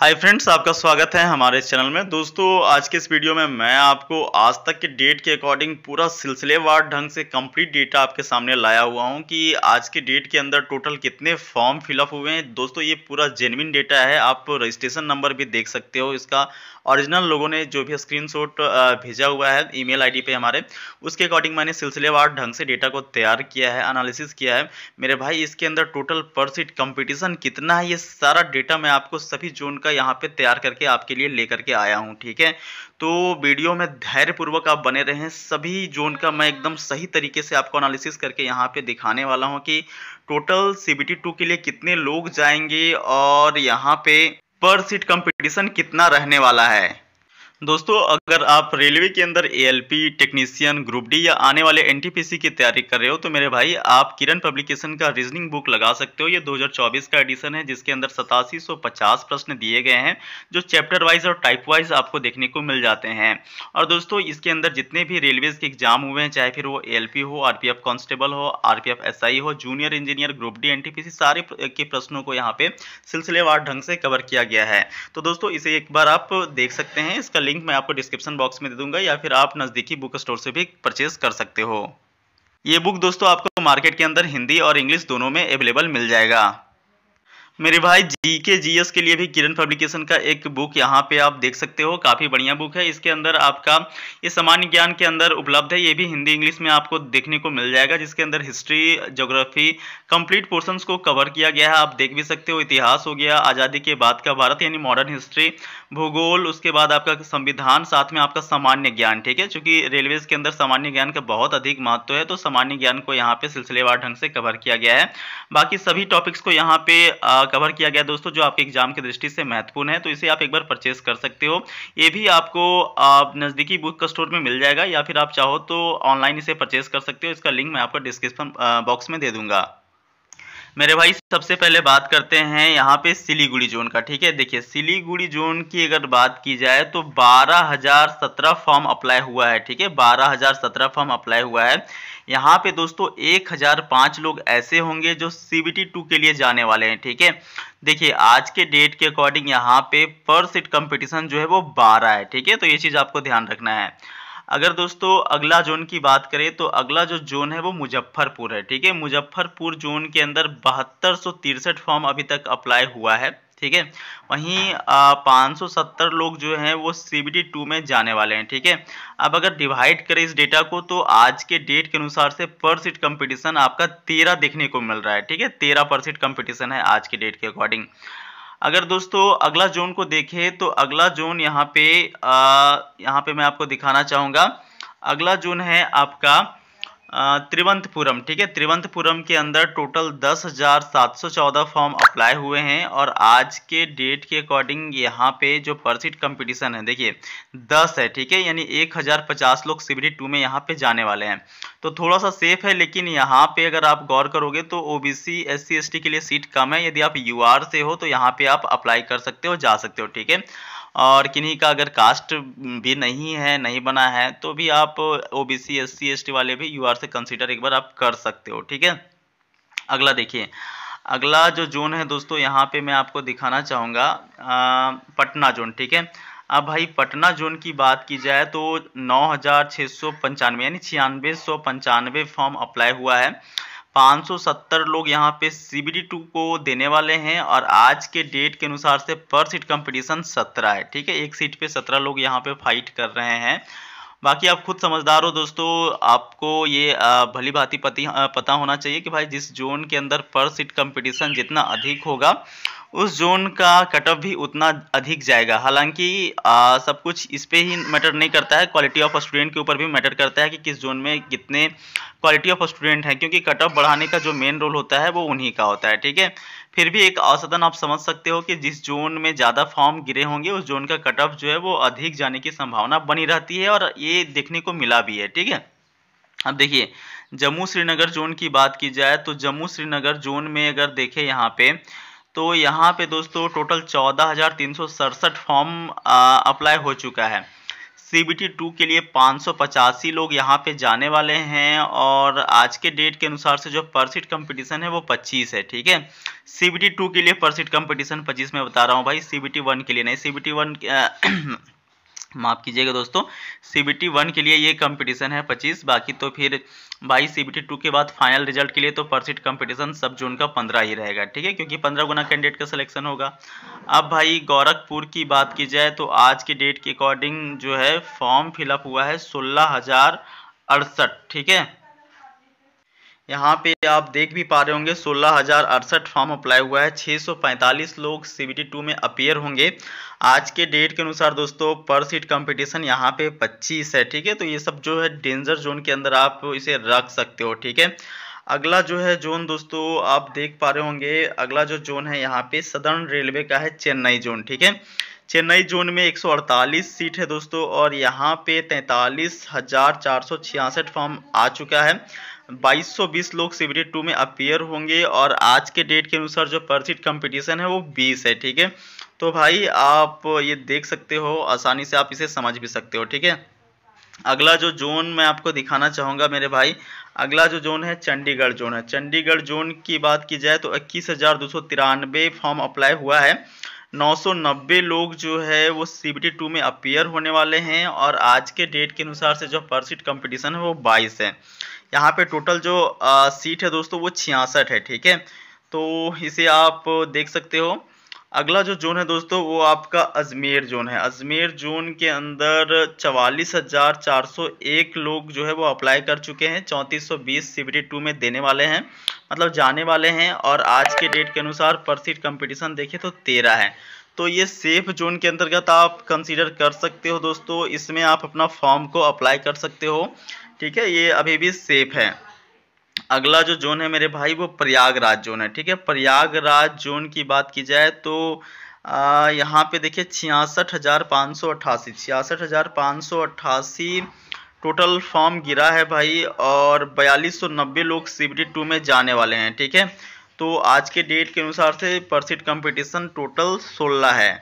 hi friends आपका स्वागत है हमारे चैनल में दोस्तों आज के इस वीडियो में मैं आपको आज तक के डेट के अकॉर्डिंग पूरा सिलसिलेवार ढंग से कंप्लीट डेटा आपके सामने लाया हुआ हूं कि आज के डेट के अंदर टोटल कितने फॉर्म फिलअप हुए हैं दोस्तों ये पूरा जेनविन डेटा है आप रजिस्ट्रेशन नंबर भी देख सकते हो इसका ऑरिजिनल लोगों ने जो भी स्क्रीन भेजा हुआ है ई मेल पे हमारे उसके अकॉर्डिंग मैंने सिलसिलेवार ढंग से डेटा को तैयार किया है अनालिसिस किया है मेरे भाई इसके अंदर टोटल पर सीट कितना है ये सारा डेटा मैं आपको सभी जोन का यहाँ पे तैयार करके आपके लिए लेकर के आया हूँ ठीक है तो वीडियो में धैर्यपूर्वक आप बने रहें सभी जोन का मैं एकदम सही तरीके से आपको एनालिसिस करके यहाँ पे दिखाने वाला हूँ कि टोटल सी बी के लिए कितने लोग जाएंगे और यहाँ पे पर सीट कंपटीशन कितना रहने वाला है दोस्तों अगर आप रेलवे के अंदर एएलपी टेक्नीशियन ग्रुप डी या आने वाले एनटीपीसी की तैयारी कर रहे हो तो मेरे भाई आप किरण पब्लिकेशन का रीजनिंग बुक लगा सकते हो ये 2024 का एडिशन है जिसके अंदर सतासी प्रश्न दिए गए हैं जो चैप्टर वाइज और टाइप वाइज आपको देखने को मिल जाते हैं और दोस्तों इसके अंदर जितने भी रेलवेज के एग्जाम हुए हैं चाहे फिर वो ए हो आर कांस्टेबल हो आर पी हो junior engineer group D C सारे के प्रश्नों को यहाँ पे सिलसिलेवार ढंग से कवर किया गया है तो दोस्तों इसे एक बार आप देख सकते हैं इसका लिंक मैं आपको डिस्क्रिप्शन बॉक्स में दे दूंगा या फिर आप नज़दीकी बुक स्टोर से भी परचेज कर सकते हो ये बुक दोस्तों आपको मार्केट के अंदर हिंदी और इंग्लिश दोनों में अवेलेबल मिल जाएगा मेरे भाई जी के जी एस के लिए भी किरण पब्लिकेशन का एक बुक यहाँ पे आप देख सकते हो काफ़ी बढ़िया बुक है इसके अंदर आपका ये सामान्य ज्ञान के अंदर उपलब्ध है ये भी हिंदी इंग्लिश में आपको देखने को मिल जाएगा जिसके अंदर हिस्ट्री जोग्राफी कंप्लीट पोर्शंस को कवर किया गया है आप देख भी सकते हो इतिहास हो गया आज़ादी के बाद का भारत यानी मॉडर्न हिस्ट्री भूगोल उसके बाद आपका संविधान साथ में आपका सामान्य ज्ञान ठीक है चूँकि रेलवेज के अंदर सामान्य ज्ञान का बहुत अधिक महत्व है तो सामान्य ज्ञान को यहाँ पे सिलसिलेवार ढंग से कवर किया गया है बाकी सभी टॉपिक्स को यहाँ पे कवर किया गया दोस्तों जो आपके एग्जाम की दृष्टि से महत्वपूर्ण है तो इसे आप एक बार परचेस कर सकते हो ये भी आपको आप नज़दीकी बुक स्टोर में मिल जाएगा या फिर आप चाहो तो ऑनलाइन इसे परचेस कर सकते हो इसका लिंक मैं आपको डिस्क्रिप्शन बॉक्स में दे दूंगा मेरे भाई सबसे पहले बात करते हैं यहाँ पे सिलीगुड़ी जोन का ठीक है देखिए सिलीगुड़ी जोन की अगर बात की जाए तो बारह हजार सत्रह फॉर्म अप्लाई हुआ है ठीक है बारह हजार सत्रह फॉर्म अप्लाई हुआ है यहाँ पे दोस्तों एक हजार पाँच लोग ऐसे होंगे जो सीबीटी टू के लिए जाने वाले हैं ठीक है देखिए आज के डेट के अकॉर्डिंग यहाँ पे पर सीट कॉम्पिटिशन जो है वो बारह है ठीक है तो ये चीज़ आपको ध्यान रखना है अगर दोस्तों अगला जोन की बात करें तो अगला जो जोन है वो मुजफ्फरपुर है ठीक है मुजफ्फरपुर जोन के अंदर बहत्तर फॉर्म अभी तक अप्लाई हुआ है ठीक है वहीं पाँच सौ सत्तर लोग जो हैं वो सी बी टी टू में जाने वाले हैं ठीक है अब अगर डिवाइड करें इस डेटा को तो आज के डेट के अनुसार से पर सीट कंपटीशन आपका तेरह देखने को मिल रहा है ठीक है तेरह पर सीट कंपटीशन है आज के डेट के अकॉर्डिंग अगर दोस्तों अगला जोन को देखें तो अगला जोन यहाँ पे आ, यहाँ पे मैं आपको दिखाना चाहूँगा अगला जोन है आपका त्रिवंतपुरम ठीक है त्रिवंतपुरम के अंदर टोटल दस हज़ार सात सौ चौदह फॉर्म अप्लाई हुए हैं और आज के डेट के अकॉर्डिंग यहाँ पे जो परसिट कंपटीशन है देखिए दस है ठीक है यानी एक हज़ार पचास लोग सीबीडी टू में यहाँ पे जाने वाले हैं तो थोड़ा सा सेफ है लेकिन यहाँ पे अगर आप गौर करोगे तो ओ बी सी एस के लिए सीट कम है यदि आप यू से हो तो यहाँ पर आप अप्लाई कर सकते हो जा सकते हो ठीक है और किन्हीं का अगर कास्ट भी नहीं है नहीं बना है तो भी आप O B C S C S T वाले भी यू आर से कंसिडर एक बार आप कर सकते हो ठीक है अगला देखिए अगला जो जोन है दोस्तों यहाँ पे मैं आपको दिखाना चाहूँगा पटना जोन ठीक है अब भाई पटना जोन की बात की जाए तो नौ हज़ार छः सौ पंचानवे यानी छियानवे सौ पंचानवे फॉर्म अप्लाई हुआ है 570 लोग यहाँ पे सीबीडी टू को देने वाले हैं और आज के डेट के अनुसार से पर सीट कंपटीशन 17 है ठीक है एक सीट पे 17 लोग यहाँ पे फाइट कर रहे हैं बाकी आप खुद समझदार हो दोस्तों आपको ये भली भांति पति पता होना चाहिए कि भाई जिस जोन के अंदर पर सीट कंपटीशन जितना अधिक होगा उस जोन का कट ऑफ भी उतना अधिक जाएगा हालांकि सब कुछ इस पर ही मैटर नहीं करता है क्वालिटी ऑफ स्टूडेंट के ऊपर भी मैटर करता है कि किस जोन में कितने क्वालिटी ऑफ स्टूडेंट हैं क्योंकि कट ऑफ बढ़ाने का जो मेन रोल होता है वो उन्हीं का होता है ठीक है फिर भी एक औसतन आप समझ सकते हो कि जिस जोन में ज़्यादा फॉर्म गिरे होंगे उस जोन का कट ऑफ जो है वो अधिक जाने की संभावना बनी रहती है और ये देखने को मिला भी है ठीक है अब देखिए जम्मू श्रीनगर जोन की बात की जाए तो जम्मू श्रीनगर जोन में अगर देखे यहाँ पे तो यहाँ पे दोस्तों टोटल चौदह हज़ार तीन सौ सड़सठ फॉर्म अप्लाई हो चुका है सीबीटी टू के लिए पाँच लोग यहाँ पे जाने वाले हैं और आज के डेट के अनुसार से जो परसिट कंपटीशन है वो 25 है ठीक है सीबीटी टू के लिए परसिट कंपटीशन 25 में बता रहा हूँ भाई सीबीटी वन के लिए नहीं सीबीटी वन माफ़ कीजिएगा दोस्तों सी बी टी वन के लिए ये कंपटीशन है पच्चीस बाकी तो फिर बाईस सी बी टी टू के बाद फाइनल रिजल्ट के लिए तो पर सीट कंपटीशन सब जून का पंद्रह ही रहेगा ठीक है क्योंकि पंद्रह गुना कैंडिडेट का सिलेक्शन होगा अब भाई गोरखपुर की बात की जाए तो आज के डेट के अकॉर्डिंग जो है फॉर्म फिलअप हुआ है सोलह हज़ार अड़सठ ठीक है यहाँ पे आप देख भी पा रहे होंगे सोलह हज़ार अड़सठ फॉर्म अप्लाई हुआ है 645 लोग सी टू में अपेयर होंगे आज के डेट के अनुसार दोस्तों पर सीट कंपटीशन यहाँ पे 25 है ठीक है तो ये सब जो है डेंजर जोन के अंदर आप इसे रख सकते हो ठीक है अगला जो है जोन दोस्तों आप देख पा रहे होंगे अगला जो जोन है यहाँ पे सदर्न रेलवे का है चेन्नई जोन ठीक है चेन्नई जोन में 148 सीट है दोस्तों और यहाँ पे तैंतालीस हज़ार चार सौ छियासठ फॉर्म आ चुका है 2220 लोग सीबीटी टू में अपीयर होंगे और आज के डेट के अनुसार जो परसिट कंपटीशन है वो 20 है ठीक है तो भाई आप ये देख सकते हो आसानी से आप इसे समझ भी सकते हो ठीक है अगला जो जोन मैं आपको दिखाना चाहूँगा मेरे भाई अगला जो जोन है चंडीगढ़ जोन है चंडीगढ़ जोन की बात की जाए तो इक्कीस हज़ार दो सौ तिरानवे फॉर्म अप्लाई हुआ है 990 लोग जो है वो सी बी टू में अपीयर होने वाले हैं और आज के डेट के अनुसार से जो परसिट कंपटीशन है वो 22 है यहाँ पे टोटल जो आ, सीट है दोस्तों वो छियासठ है ठीक है तो इसे आप देख सकते हो अगला जो जोन है दोस्तों वो आपका अजमेर जोन है अजमेर जोन के अंदर चवालीस हज़ार चार सौ एक लोग जो है वो अप्लाई कर चुके हैं चौंतीस सौ बीस सी टू में देने वाले हैं मतलब जाने वाले हैं और आज के डेट के अनुसार पर सीट कम्पिटिशन देखें तो तेरह है तो ये सेफ जोन के अंतर्गत आप कंसीडर कर सकते हो दोस्तों इसमें आप अपना फॉर्म को अप्लाई कर सकते हो ठीक है ये अभी भी सेफ है अगला जो जोन है मेरे भाई वो प्रयागराज जोन है ठीक है प्रयागराज जोन की बात की जाए तो आ, यहाँ पे देखिए छियासठ हज़ार पाँच सौ अट्ठासी छियासठ हज़ार पाँच सौ अट्ठासी टोटल फॉर्म गिरा है भाई और बयालीस सौ नब्बे लोग सी टू में जाने वाले हैं ठीक है तो आज के डेट के अनुसार से पर सीट कंपटीशन टोटल सोलह है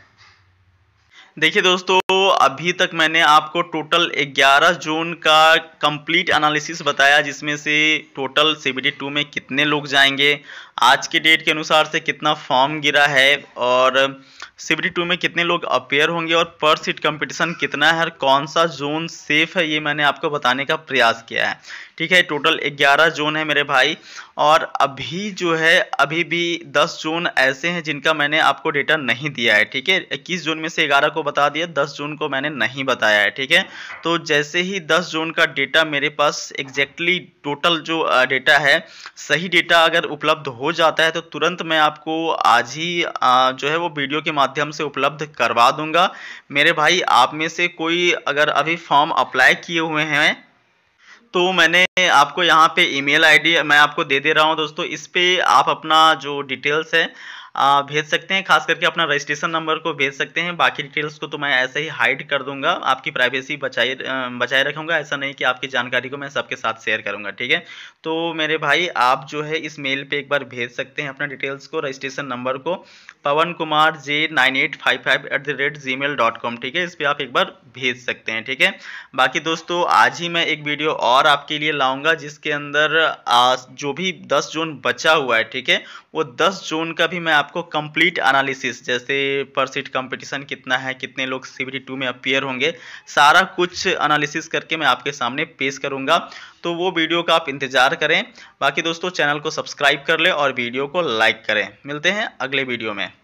देखिए दोस्तों अभी तक मैंने आपको टोटल 11 जोन का कंप्लीट एनालिसिस बताया जिसमें से टोटल सी टू में कितने लोग जाएंगे आज के डेट के अनुसार से कितना फॉर्म गिरा है और सीबडी टू में कितने लोग अपेयर होंगे और पर सीट कंपटीशन कितना है और कौन सा जोन सेफ है ये मैंने आपको बताने का प्रयास किया है ठीक है टोटल 11 जोन है मेरे भाई और अभी जो है अभी भी 10 जोन ऐसे हैं जिनका मैंने आपको डेटा नहीं दिया है ठीक है इक्कीस जोन में से 11 को बता दिया 10 जोन को मैंने नहीं बताया है ठीक है तो जैसे ही 10 जोन का डेटा मेरे पास एग्जैक्टली टोटल जो डेटा है सही डेटा अगर उपलब्ध हो जाता है तो तुरंत मैं आपको आज ही जो है वो वीडियो के माध्यम माध्यम से उपलब्ध करवा दूंगा मेरे भाई आप में से कोई अगर अभी फॉर्म अप्लाई किए हुए हैं तो मैंने आपको यहाँ पे ईमेल आईडी मैं आपको दे दे रहा हूँ दोस्तों इस पर आप अपना जो डिटेल्स है भेज सकते हैं खास करके अपना रजिस्ट्रेशन नंबर को भेज सकते हैं बाकी डिटेल्स को तो मैं ऐसे ही हाइड कर दूंगा आपकी प्राइवेसी बचाए बचाए रखूंगा ऐसा नहीं कि आपकी जानकारी को मैं सबके साथ शेयर करूंगा ठीक है तो मेरे भाई आप जो है इस मेल पर एक बार भेज सकते हैं अपना डिटेल्स को रजिस्ट्रेशन नंबर को Pawan Kumar J nine eight five five at the rate gmail dot com ठीक है इस पर आप एक बार भेज सकते हैं ठीक है बाकी दोस्तों आज ही मैं एक वीडियो और आपके लिए लाऊंगा जिसके अंदर जो भी दस जोन बचा हुआ है ठीक है वो दस जोन का भी मैं आपको कंप्लीट एनालिसिस जैसे पर सीट कंपटीशन कितना है कितने लोग सी टू में अपियर होंगे सारा कुछ एनालिसिस करके मैं आपके सामने पेश करूंगा तो वो वीडियो का आप इंतज़ार करें बाकी दोस्तों चैनल को सब्सक्राइब कर लें और वीडियो को लाइक करें मिलते हैं अगले वीडियो में